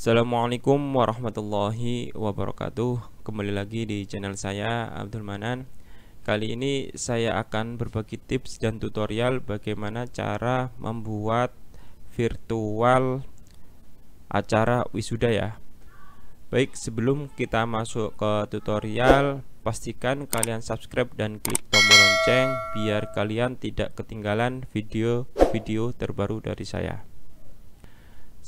Assalamualaikum warahmatullahi wabarakatuh Kembali lagi di channel saya Abdul Manan Kali ini saya akan berbagi tips dan tutorial bagaimana cara membuat virtual acara wisuda ya Baik sebelum kita masuk ke tutorial Pastikan kalian subscribe dan klik tombol lonceng Biar kalian tidak ketinggalan video-video terbaru dari saya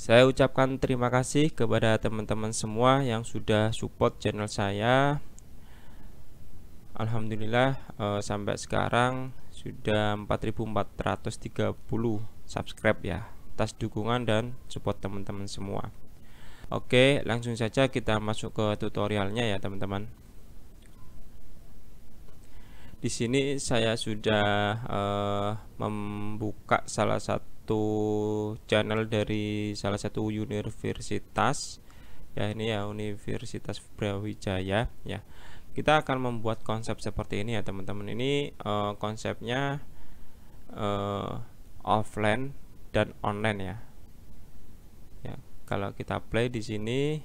saya ucapkan terima kasih kepada teman-teman semua yang sudah support channel saya. Alhamdulillah uh, sampai sekarang sudah 4430 subscribe ya. Tas dukungan dan support teman-teman semua. Oke, langsung saja kita masuk ke tutorialnya ya, teman-teman. Di sini saya sudah uh, membuka salah satu satu channel dari salah satu universitas ya ini ya Universitas Brawijaya ya kita akan membuat konsep seperti ini ya teman-teman ini uh, konsepnya uh, offline dan online ya ya kalau kita play di sini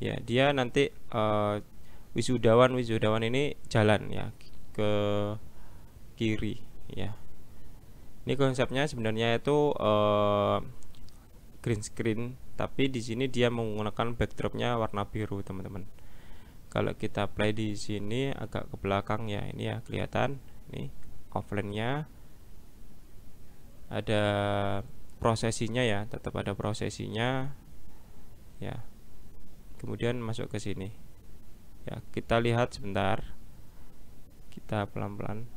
ya dia nanti uh, eh, wisudawan wisudawan ini jalan ya ke kiri ya ini konsepnya sebenarnya itu uh, green screen, tapi di sini dia menggunakan backdropnya warna biru, teman-teman. Kalau kita play di sini agak ke belakang ya, ini ya kelihatan. Ini offline-nya ada prosesinya ya, tetap ada prosesinya ya. Kemudian masuk ke sini. Ya, kita lihat sebentar. Kita pelan-pelan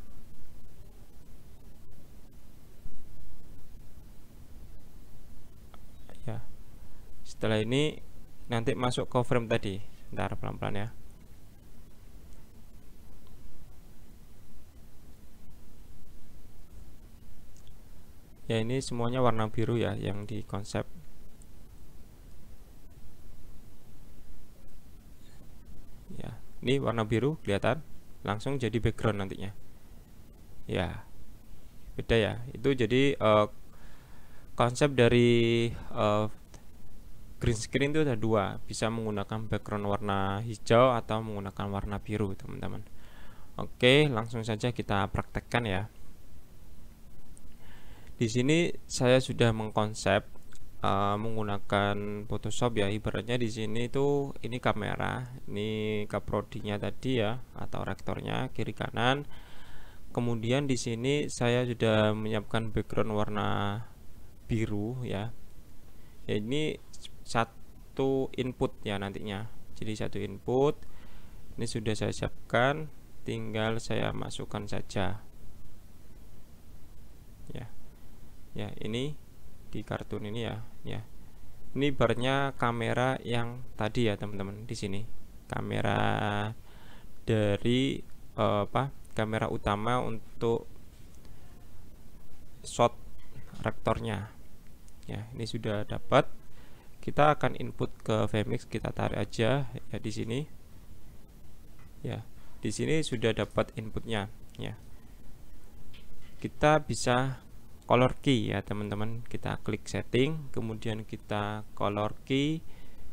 setelah ini nanti masuk ke frame tadi ntar pelan-pelan ya ya ini semuanya warna biru ya yang di konsep ya ini warna biru kelihatan langsung jadi background nantinya ya beda ya itu jadi uh, konsep dari uh, green screen itu ada dua bisa menggunakan background warna hijau atau menggunakan warna biru teman-teman Oke langsung saja kita praktekkan ya di sini saya sudah mengkonsep uh, menggunakan Photoshop ya ibaratnya di sini itu ini kamera ini kaprodinya tadi ya atau rektornya kiri kanan kemudian di sini saya sudah menyiapkan background warna biru ya, ya ini satu input ya nantinya jadi satu input ini sudah saya siapkan tinggal saya masukkan saja ya ya ini di kartun ini ya ya ini barnya kamera yang tadi ya teman-teman di sini kamera dari eh, apa kamera utama untuk shot rektornya ya ini sudah dapat kita akan input ke vmix kita tarik aja ya di sini ya di sini sudah dapat inputnya ya kita bisa color key ya teman-teman kita klik setting kemudian kita color key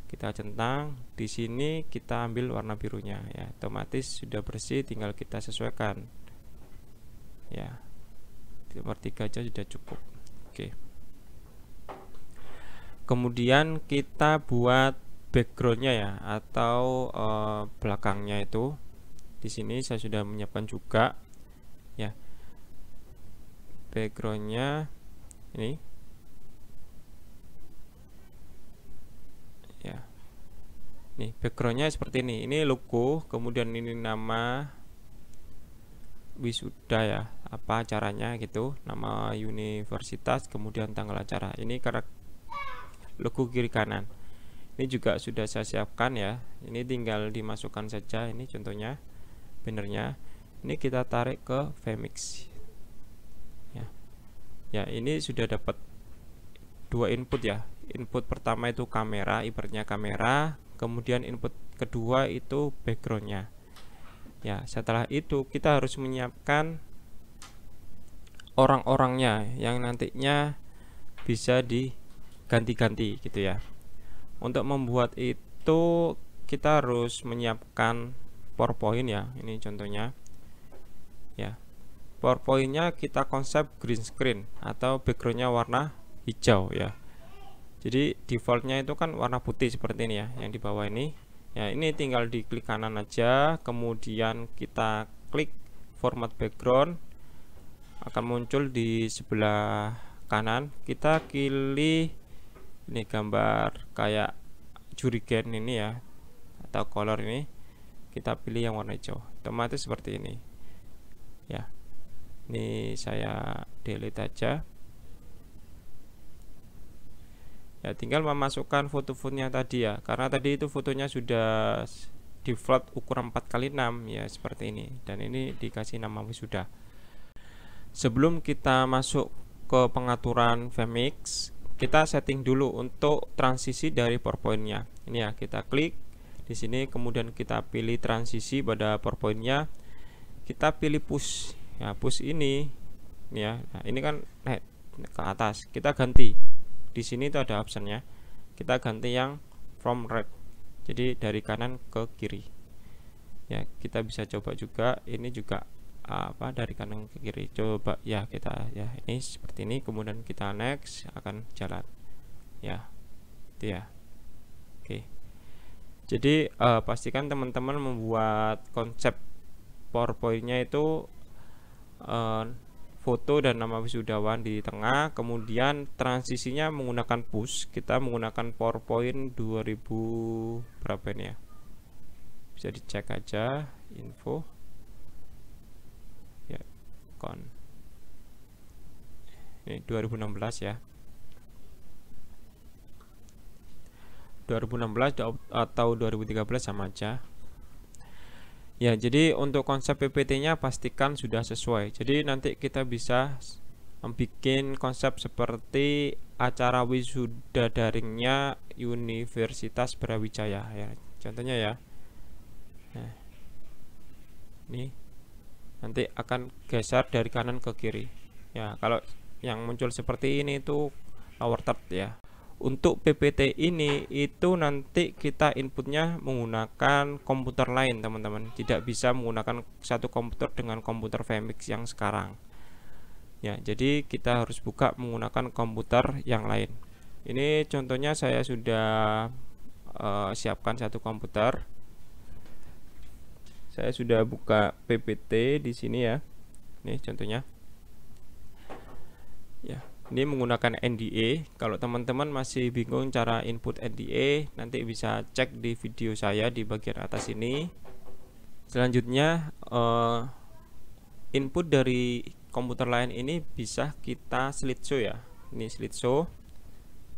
kita centang di sini kita ambil warna birunya ya otomatis sudah bersih tinggal kita sesuaikan ya seperti aja sudah cukup kemudian kita buat backgroundnya ya atau e, belakangnya itu di sini saya sudah menyiapkan juga ya backgroundnya ini ya nih backgroundnya seperti ini ini logo kemudian ini nama wisuda ya apa caranya gitu nama universitas kemudian tanggal acara ini karena logo kiri kanan ini juga sudah saya siapkan ya ini tinggal dimasukkan saja ini contohnya benernya ini kita tarik ke Vmix ya ya ini sudah dapat dua input ya input pertama itu kamera ibaratnya kamera kemudian input kedua itu backgroundnya ya setelah itu kita harus menyiapkan orang-orangnya yang nantinya bisa di ganti-ganti gitu ya untuk membuat itu kita harus menyiapkan powerpoint ya ini contohnya ya powerpointnya kita konsep green screen atau backgroundnya warna hijau ya jadi defaultnya itu kan warna putih seperti ini ya yang di bawah ini ya ini tinggal di klik kanan aja kemudian kita klik format background akan muncul di sebelah kanan kita pilih ini gambar kayak jurigen ini ya atau color ini kita pilih yang warna hijau otomatis seperti ini ya ini saya delete aja ya tinggal memasukkan foto-fotonya tadi ya karena tadi itu fotonya sudah di default ukuran 4x6 ya seperti ini dan ini dikasih nama sudah. sebelum kita masuk ke pengaturan Vmix kita setting dulu untuk transisi dari PowerPoint-nya. Ini ya, kita klik di sini kemudian kita pilih transisi pada PowerPoint-nya. Kita pilih push. Ya, push ini ini ya. Nah, ini kan eh, ke atas. Kita ganti. Di sini itu ada optionnya. Kita ganti yang from right. Jadi dari kanan ke kiri. Ya, kita bisa coba juga ini juga apa dari kanan ke kiri coba ya kita ya ini seperti ini kemudian kita next akan jalan ya itu ya oke jadi uh, pastikan teman-teman membuat konsep powerpointnya itu uh, foto dan nama wisudawan di tengah kemudian transisinya menggunakan push kita menggunakan powerpoint 2000 berapa ini ya bisa dicek aja info account ini 2016 ya 2016 atau 2013 sama aja ya jadi untuk konsep PPT nya pastikan sudah sesuai jadi nanti kita bisa membuat konsep seperti acara wisuda daringnya Universitas Brawijaya ya contohnya ya nah, nih nanti akan geser dari kanan ke kiri ya kalau yang muncul seperti ini itu lower third ya untuk PPT ini itu nanti kita inputnya menggunakan komputer lain teman-teman tidak bisa menggunakan satu komputer dengan komputer Vmix yang sekarang ya jadi kita harus buka menggunakan komputer yang lain ini contohnya saya sudah uh, siapkan satu komputer saya sudah buka PPT di sini ya. Ini contohnya. Ya, ini menggunakan NDA. Kalau teman-teman masih bingung cara input NDA, nanti bisa cek di video saya di bagian atas ini. Selanjutnya uh, input dari komputer lain ini bisa kita slideshow ya. Ini slideshow.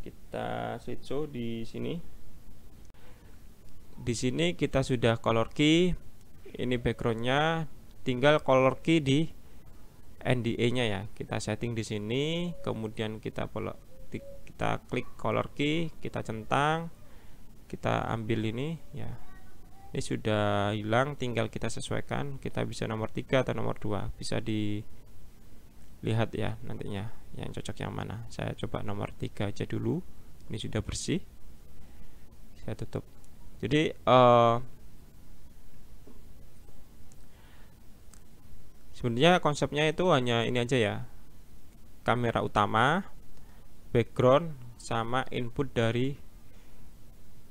Kita slideshow di sini di sini kita sudah color key ini backgroundnya tinggal color key di NDA nya ya kita setting di sini kemudian kita kita klik color key kita centang kita ambil ini ya ini sudah hilang tinggal kita sesuaikan kita bisa nomor 3 atau nomor 2 bisa dilihat ya nantinya yang cocok yang mana saya coba nomor 3 aja dulu ini sudah bersih saya tutup jadi uh, sebenarnya konsepnya itu hanya ini aja ya kamera utama background sama input dari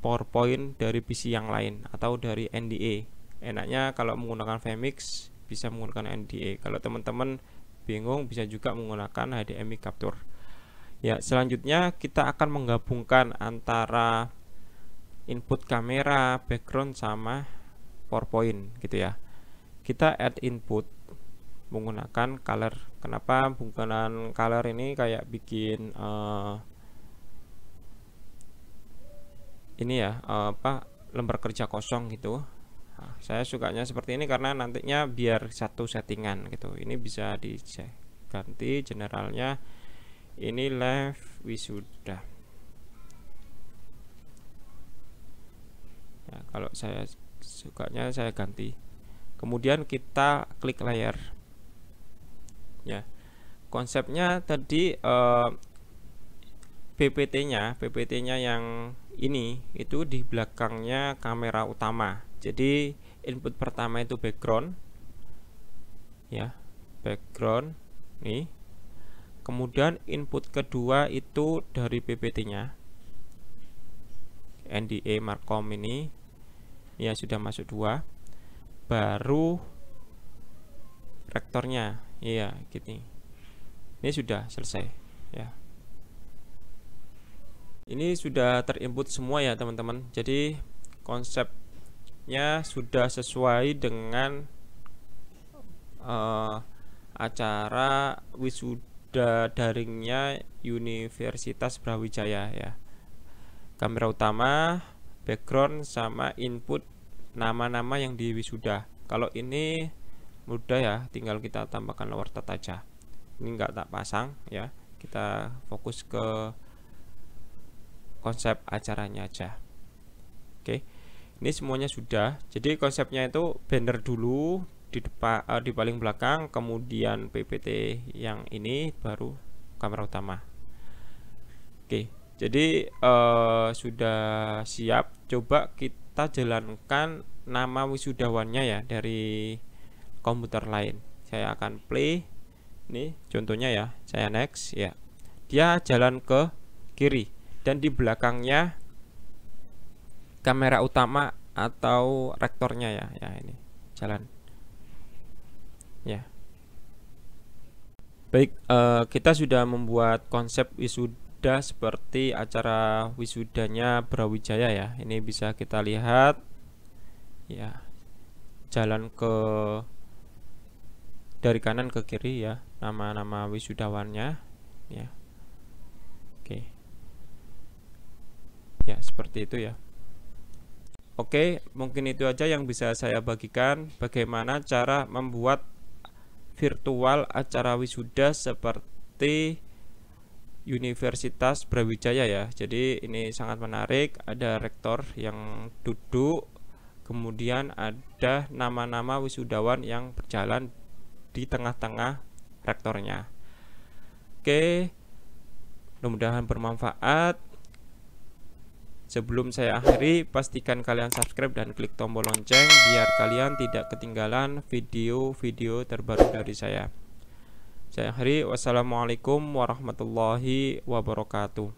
PowerPoint dari PC yang lain atau dari NDA enaknya kalau menggunakan Vmix bisa menggunakan NDA kalau teman-teman bingung bisa juga menggunakan HDMI capture ya selanjutnya kita akan menggabungkan antara input kamera background sama PowerPoint gitu ya kita add input menggunakan color kenapa penggunaan color ini kayak bikin uh, ini ya uh, apa lembar kerja kosong gitu nah, saya sukanya seperti ini karena nantinya biar satu settingan gitu ini bisa diganti generalnya ini live wisuda ya, kalau saya sukanya saya ganti kemudian kita klik layer ya konsepnya tadi eh, PPT-nya PPT-nya yang ini itu di belakangnya kamera utama jadi input pertama itu background ya background nih kemudian input kedua itu dari PPT-nya NDA Markom ini ya sudah masuk dua baru rektornya iya gini ini sudah selesai ya ini sudah terinput semua ya teman-teman jadi konsepnya sudah sesuai dengan uh, acara wisuda daringnya Universitas Brawijaya ya kamera utama background sama input nama-nama yang di wisuda kalau ini mudah ya tinggal kita tambahkan lower third aja ini enggak tak pasang ya kita fokus ke konsep acaranya aja oke ini semuanya sudah jadi konsepnya itu banner dulu di depan uh, di paling belakang kemudian PPT yang ini baru kamera utama oke jadi uh, sudah siap coba kita jalankan nama wisudawannya ya dari komputer lain saya akan play ini contohnya ya saya next ya dia jalan ke kiri dan di belakangnya kamera utama atau rektornya ya ya ini jalan ya baik eh, kita sudah membuat konsep wisuda seperti acara wisudanya Brawijaya ya ini bisa kita lihat ya jalan ke dari kanan ke kiri ya nama-nama wisudawannya ya oke ya seperti itu ya Oke, mungkin itu aja yang bisa saya bagikan bagaimana cara membuat virtual acara wisuda seperti Universitas Brawijaya ya. Jadi ini sangat menarik, ada rektor yang duduk, kemudian ada nama-nama wisudawan yang berjalan di tengah-tengah rektornya. Oke, mudah-mudahan bermanfaat. Sebelum saya akhiri, pastikan kalian subscribe dan klik tombol lonceng biar kalian tidak ketinggalan video-video terbaru dari saya. Saya akhiri, wassalamualaikum warahmatullahi wabarakatuh.